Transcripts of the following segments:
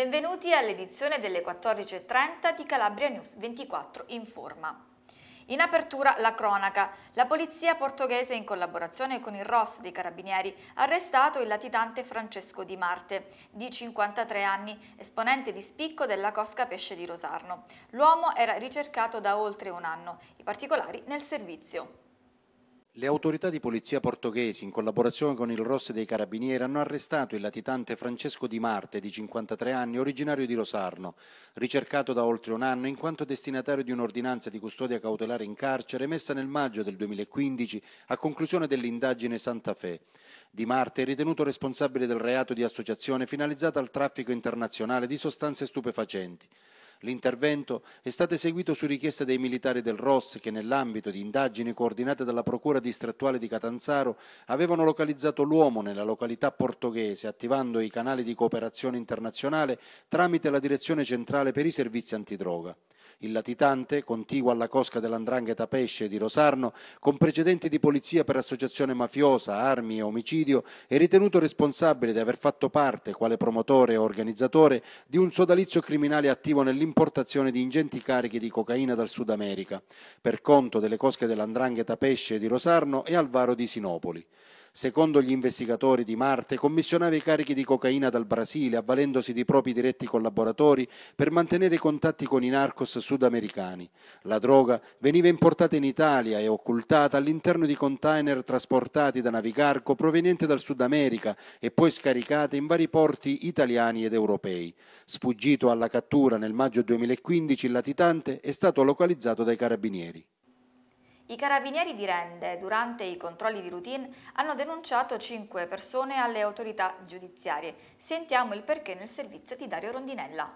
Benvenuti all'edizione delle 14.30 di Calabria News 24 in forma. In apertura la cronaca. La polizia portoghese in collaborazione con il ROS dei Carabinieri ha arrestato il latitante Francesco Di Marte, di 53 anni, esponente di spicco della Cosca Pesce di Rosarno. L'uomo era ricercato da oltre un anno, i particolari nel servizio. Le autorità di polizia portoghesi, in collaborazione con il ROS dei Carabinieri, hanno arrestato il latitante Francesco Di Marte, di 53 anni, originario di Rosarno, ricercato da oltre un anno in quanto destinatario di un'ordinanza di custodia cautelare in carcere emessa nel maggio del 2015 a conclusione dell'indagine Santa Fe. Di Marte è ritenuto responsabile del reato di associazione finalizzata al traffico internazionale di sostanze stupefacenti. L'intervento è stato eseguito su richiesta dei militari del ROS che nell'ambito di indagini coordinate dalla Procura distrettuale di Catanzaro avevano localizzato l'uomo nella località portoghese attivando i canali di cooperazione internazionale tramite la Direzione Centrale per i Servizi Antidroga il latitante, contiguo alla cosca dell'Andrangheta Pesce di Rosarno, con precedenti di polizia per associazione mafiosa, armi e omicidio, è ritenuto responsabile di aver fatto parte, quale promotore e organizzatore, di un sodalizio criminale attivo nell'importazione di ingenti carichi di cocaina dal Sud America, per conto delle cosche dell'Andrangheta Pesce di Rosarno e Alvaro di Sinopoli secondo gli investigatori di Marte, commissionava i carichi di cocaina dal Brasile, avvalendosi di propri diretti collaboratori per mantenere i contatti con i narcos sudamericani. La droga veniva importata in Italia e occultata all'interno di container trasportati da navicarco proveniente dal Sud America e poi scaricate in vari porti italiani ed europei. Sfuggito alla cattura nel maggio 2015, il latitante è stato localizzato dai carabinieri. I carabinieri di Rende, durante i controlli di routine, hanno denunciato cinque persone alle autorità giudiziarie. Sentiamo il perché nel servizio di Dario Rondinella.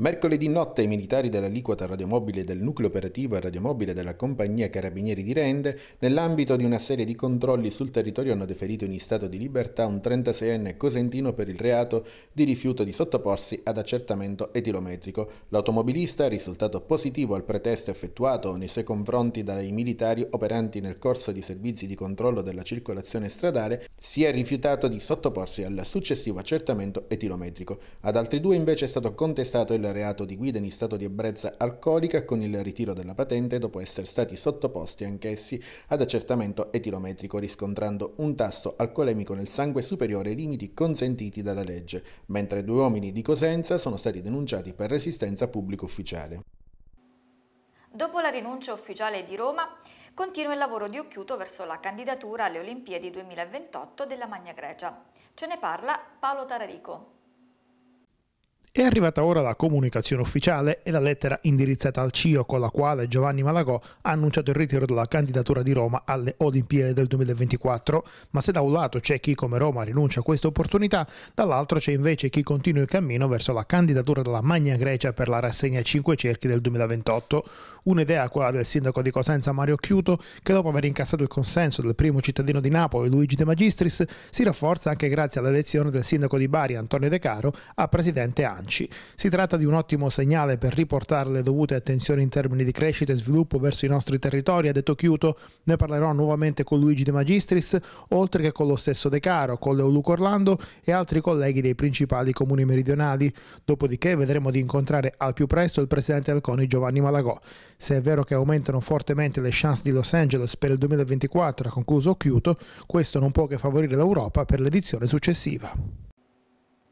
Mercoledì notte i militari dell'aliquota radiomobile del nucleo operativo e radiomobile della compagnia Carabinieri di Rende, nell'ambito di una serie di controlli sul territorio, hanno deferito in stato di libertà un 36enne cosentino per il reato di rifiuto di sottoporsi ad accertamento etilometrico. L'automobilista, risultato positivo al pretesto effettuato nei suoi confronti dai militari operanti nel corso di servizi di controllo della circolazione stradale, si è rifiutato di sottoporsi al successivo accertamento etilometrico. Ad altri due invece è stato contestato il reato di guida in stato di ebbrezza alcolica con il ritiro della patente dopo essere stati sottoposti anch'essi ad accertamento etilometrico riscontrando un tasso alcolemico nel sangue superiore ai limiti consentiti dalla legge, mentre due uomini di Cosenza sono stati denunciati per resistenza pubblico ufficiale. Dopo la rinuncia ufficiale di Roma, continua il lavoro di Occhiuto verso la candidatura alle Olimpiadi 2028 della Magna Grecia. Ce ne parla Paolo Tararico. È arrivata ora la comunicazione ufficiale e la lettera indirizzata al CIO con la quale Giovanni Malagò ha annunciato il ritiro della candidatura di Roma alle Olimpiadi del 2024, ma se da un lato c'è chi come Roma rinuncia a questa opportunità, dall'altro c'è invece chi continua il cammino verso la candidatura della Magna Grecia per la rassegna 5 cerchi del 2028, Un'idea quella del sindaco di Cosenza Mario Chiuto, che dopo aver incassato il consenso del primo cittadino di Napoli Luigi De Magistris, si rafforza anche grazie all'elezione del sindaco di Bari Antonio De Caro a presidente ANCI. Si tratta di un ottimo segnale per riportare le dovute attenzioni in termini di crescita e sviluppo verso i nostri territori, ha detto Chiuto. Ne parlerò nuovamente con Luigi De Magistris, oltre che con lo stesso De Caro, con Leoluco Orlando e altri colleghi dei principali comuni meridionali. Dopodiché vedremo di incontrare al più presto il presidente Alconi Giovanni Malagò. Se è vero che aumentano fortemente le chance di Los Angeles per il 2024, ha concluso Occhiuto, questo non può che favorire l'Europa per l'edizione successiva.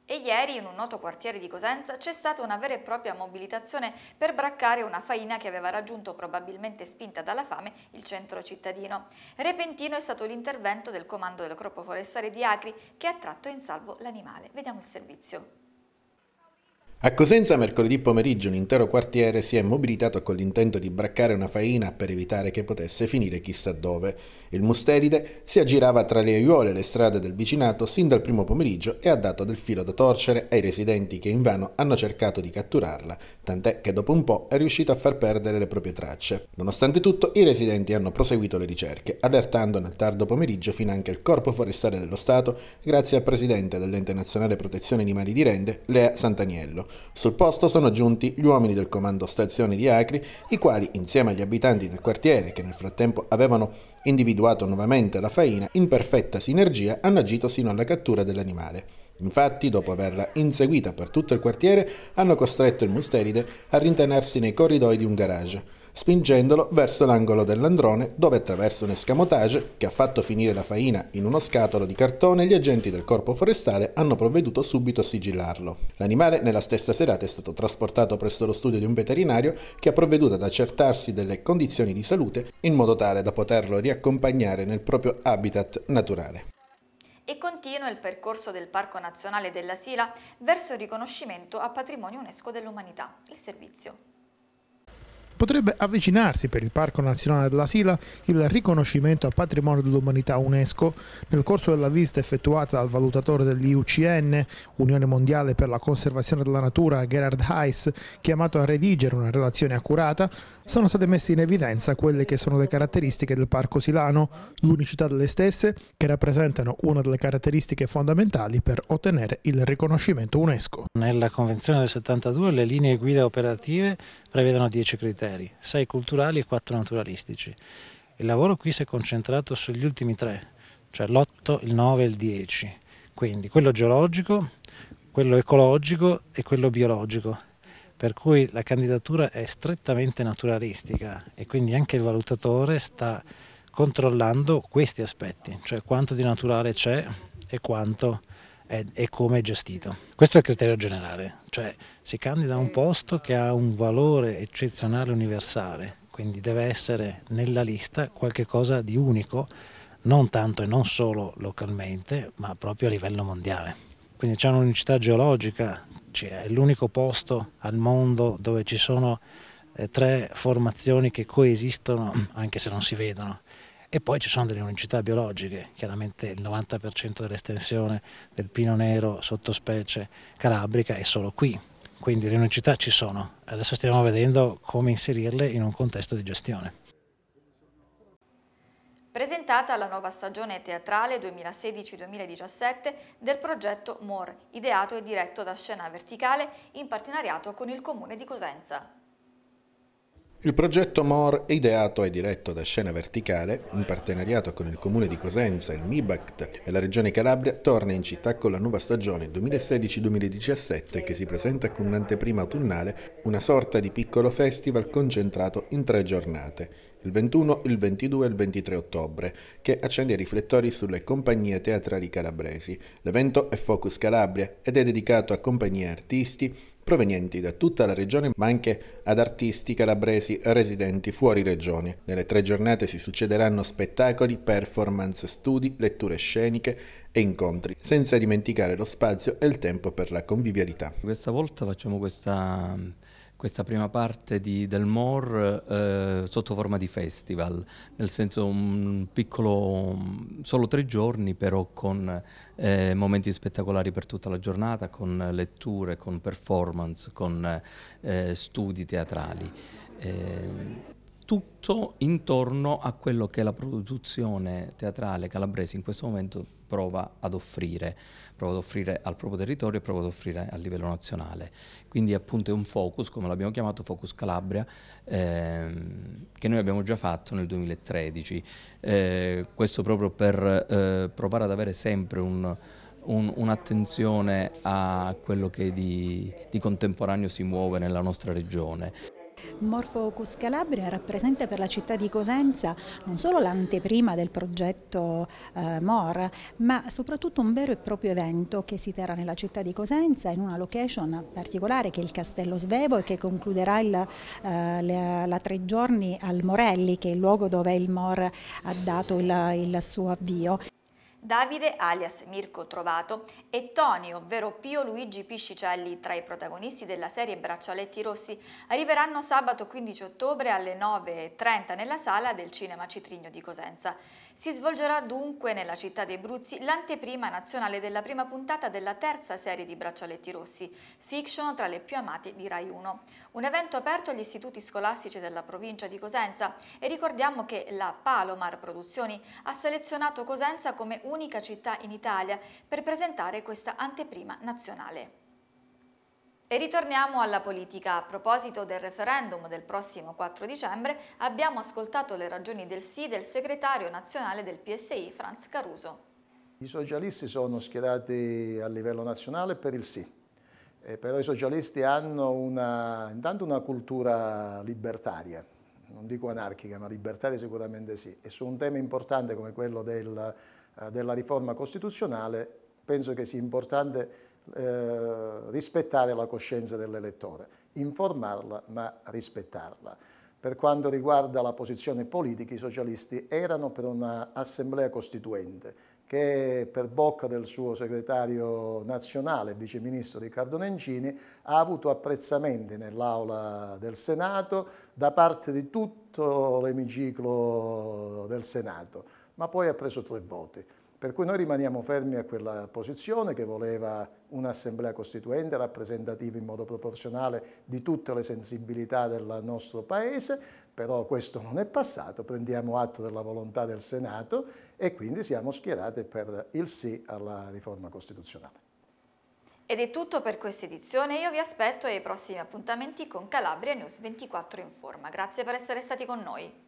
E ieri in un noto quartiere di Cosenza c'è stata una vera e propria mobilitazione per braccare una faina che aveva raggiunto, probabilmente spinta dalla fame, il centro cittadino. Repentino è stato l'intervento del comando del corpo forestale di Acri che ha tratto in salvo l'animale. Vediamo il servizio. A Cosenza ecco, mercoledì pomeriggio un intero quartiere si è mobilitato con l'intento di braccare una faina per evitare che potesse finire chissà dove. Il Musteride si aggirava tra le aiuole e le strade del vicinato sin dal primo pomeriggio e ha dato del filo da torcere ai residenti che invano hanno cercato di catturarla, tant'è che dopo un po' è riuscito a far perdere le proprie tracce. Nonostante tutto i residenti hanno proseguito le ricerche, allertando nel tardo pomeriggio fin anche il Corpo Forestale dello Stato grazie al Presidente dell'Ente Nazionale Protezione Animali di Rende, Lea Santaniello. Sul posto sono giunti gli uomini del comando stazione di Acri, i quali, insieme agli abitanti del quartiere che nel frattempo avevano individuato nuovamente la faina, in perfetta sinergia hanno agito sino alla cattura dell'animale. Infatti, dopo averla inseguita per tutto il quartiere, hanno costretto il musteride a rintanarsi nei corridoi di un garage spingendolo verso l'angolo dell'androne dove attraverso un escamotage che ha fatto finire la faina in uno scatolo di cartone gli agenti del corpo forestale hanno provveduto subito a sigillarlo. L'animale nella stessa serata è stato trasportato presso lo studio di un veterinario che ha provveduto ad accertarsi delle condizioni di salute in modo tale da poterlo riaccompagnare nel proprio habitat naturale. E continua il percorso del Parco Nazionale della Sila verso il riconoscimento a Patrimonio UNESCO dell'Umanità, il servizio potrebbe avvicinarsi per il Parco Nazionale della Sila il riconoscimento a patrimonio dell'umanità UNESCO. Nel corso della visita effettuata dal valutatore dell'IUCN, Unione Mondiale per la Conservazione della Natura, Gerard Heiss, chiamato a redigere una relazione accurata, sono state messe in evidenza quelle che sono le caratteristiche del Parco Silano, l'unicità delle stesse, che rappresentano una delle caratteristiche fondamentali per ottenere il riconoscimento UNESCO. Nella Convenzione del 72 le linee guida operative prevedono 10 criteri criteri, 6 culturali e 4 naturalistici. Il lavoro qui si è concentrato sugli ultimi tre, cioè l'8, il 9 e il 10, quindi quello geologico, quello ecologico e quello biologico, per cui la candidatura è strettamente naturalistica e quindi anche il valutatore sta controllando questi aspetti, cioè quanto di naturale c'è e quanto è, è come è gestito. Questo è il criterio generale, cioè si candida a un posto che ha un valore eccezionale universale, quindi deve essere nella lista qualcosa di unico, non tanto e non solo localmente, ma proprio a livello mondiale. Quindi c'è un'unicità geologica, cioè è l'unico posto al mondo dove ci sono eh, tre formazioni che coesistono anche se non si vedono e poi ci sono delle unicità biologiche, chiaramente il 90% dell'estensione del pino nero sottospecie calabrica è solo qui, quindi le unicità ci sono. Adesso stiamo vedendo come inserirle in un contesto di gestione. Presentata la nuova stagione teatrale 2016-2017 del progetto MOR, ideato e diretto da Scena Verticale in partenariato con il Comune di Cosenza. Il progetto MOR è ideato e diretto da Scena Verticale, in partenariato con il comune di Cosenza, il MIBACT e la regione Calabria, torna in città con la nuova stagione 2016-2017 che si presenta con un'anteprima autunnale, una sorta di piccolo festival concentrato in tre giornate, il 21, il 22 e il 23 ottobre, che accende i riflettori sulle compagnie teatrali calabresi. L'evento è Focus Calabria ed è dedicato a compagnie e artisti, provenienti da tutta la regione ma anche ad artisti calabresi residenti fuori regione. Nelle tre giornate si succederanno spettacoli, performance, studi, letture sceniche e incontri, senza dimenticare lo spazio e il tempo per la convivialità. Questa volta facciamo questa questa prima parte di Del Mor eh, sotto forma di festival, nel senso un piccolo, solo tre giorni però con eh, momenti spettacolari per tutta la giornata, con letture, con performance, con eh, studi teatrali. Ehm, tutto intorno a quello che la produzione teatrale calabrese in questo momento prova ad offrire, prova ad offrire al proprio territorio e prova ad offrire a livello nazionale. Quindi appunto è un focus, come l'abbiamo chiamato, Focus Calabria, ehm, che noi abbiamo già fatto nel 2013. Eh, questo proprio per eh, provare ad avere sempre un un'attenzione a quello che di, di contemporaneo si muove nella nostra regione. Morphocus Calabria rappresenta per la città di Cosenza non solo l'anteprima del progetto eh, MOR, ma soprattutto un vero e proprio evento che si terrà nella città di Cosenza in una location particolare che è il Castello Svevo e che concluderà il, eh, la, la, tre giorni al Morelli, che è il luogo dove il MOR ha dato il, il suo avvio. Davide alias Mirko Trovato e Tony, ovvero Pio Luigi Piscicelli, tra i protagonisti della serie Braccialetti Rossi, arriveranno sabato 15 ottobre alle 9.30 nella sala del Cinema Citrigno di Cosenza. Si svolgerà dunque nella città dei Bruzzi l'anteprima nazionale della prima puntata della terza serie di Braccialetti Rossi, fiction tra le più amate di Rai 1. Un evento aperto agli istituti scolastici della provincia di Cosenza e ricordiamo che la Palomar Produzioni ha selezionato Cosenza come unica città in Italia per presentare questa anteprima nazionale. E ritorniamo alla politica. A proposito del referendum del prossimo 4 dicembre, abbiamo ascoltato le ragioni del sì del segretario nazionale del PSI, Franz Caruso. I socialisti sono schierati a livello nazionale per il sì. Eh, però i socialisti hanno una, intanto una cultura libertaria, non dico anarchica, ma libertaria sicuramente sì. E su un tema importante come quello del, eh, della riforma costituzionale, penso che sia importante eh, rispettare la coscienza dell'elettore, informarla ma rispettarla. Per quanto riguarda la posizione politica, i socialisti erano per un'assemblea costituente che per bocca del suo segretario nazionale, vice ministro Riccardo Nencini, ha avuto apprezzamenti nell'aula del Senato da parte di tutto l'emiciclo del Senato, ma poi ha preso tre voti. Per cui noi rimaniamo fermi a quella posizione che voleva un'assemblea costituente rappresentativa in modo proporzionale di tutte le sensibilità del nostro Paese, però questo non è passato, prendiamo atto della volontà del Senato e quindi siamo schierati per il sì alla riforma costituzionale. Ed è tutto per questa edizione, io vi aspetto ai prossimi appuntamenti con Calabria News 24 in forma. Grazie per essere stati con noi.